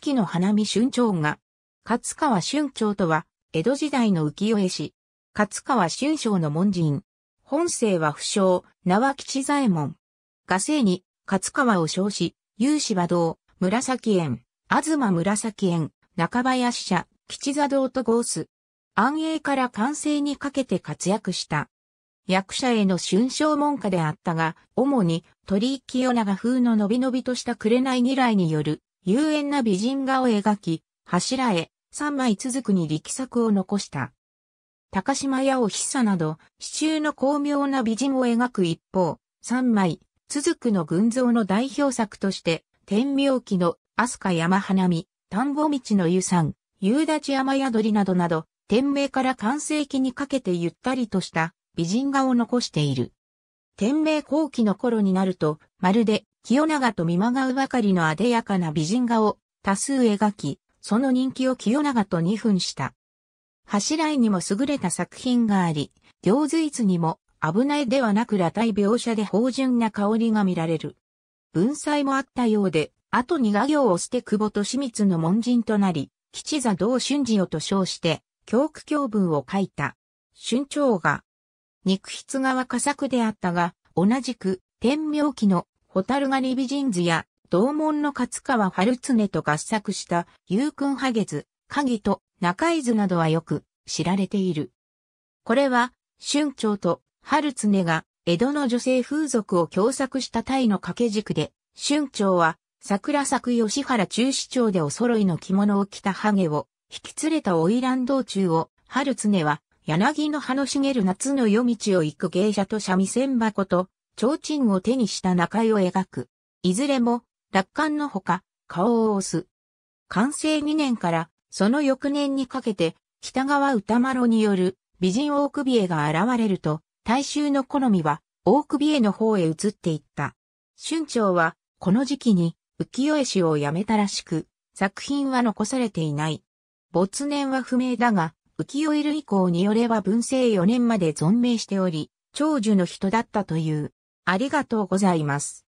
四季の花見春蝶が、勝川春蝶とは、江戸時代の浮世絵師、勝川春蝶の門人。本姓は不詳、名は吉左衛門。画生に、勝川を称し、有志馬道、紫園、東紫園、中林社、吉座道と合す。安永から完成にかけて活躍した。役者への春章門下であったが、主に鳥居清長風ののびのびとした紅嫌いによる有縁な美人画を描き、柱へ三枚続くに力作を残した。高島屋を久など、支柱の巧妙な美人を描く一方、三枚、続くの群像の代表作として、天明記の飛鳥山花見、田んぼ道の湯山、夕立山宿りなどなど、天明から完成期にかけてゆったりとした美人画を残している。天明後期の頃になると、まるで清長と見まがうばかりのあでやかな美人画を多数描き、その人気を清長と二分した。柱絵にも優れた作品があり、行図図にも危ないではなく裸体描写で芳醇な香りが見られる。文才もあったようで、後に画業を捨て久保と清水の門人となり、吉座道春寺をと称して、教区教文を書いた。春長画。肉筆画は佳作であったが、同じく、天明期のホタルガニビジンズや、同門の勝川春常と合作した、ユークンハゲズ、カギと中伊豆などはよく知られている。これは、春長と春常が江戸の女性風俗を共作したタイの掛け軸で、春長は桜作吉原中市長でお揃いの着物を着たハゲを引き連れた花魁道中を、春常は柳の葉の茂る夏の夜道を行く芸者と三味線箱と提灯を手にした中井を描く。いずれも、楽観のほか、顔を押す。完成2年から、その翌年にかけて、北川歌麿による美人大首絵が現れると、大衆の好みは大首絵の方へ移っていった。春蝶は、この時期に浮世絵師を辞めたらしく、作品は残されていない。没年は不明だが、浮世絵類降によれば文政4年まで存命しており、長寿の人だったという。ありがとうございます。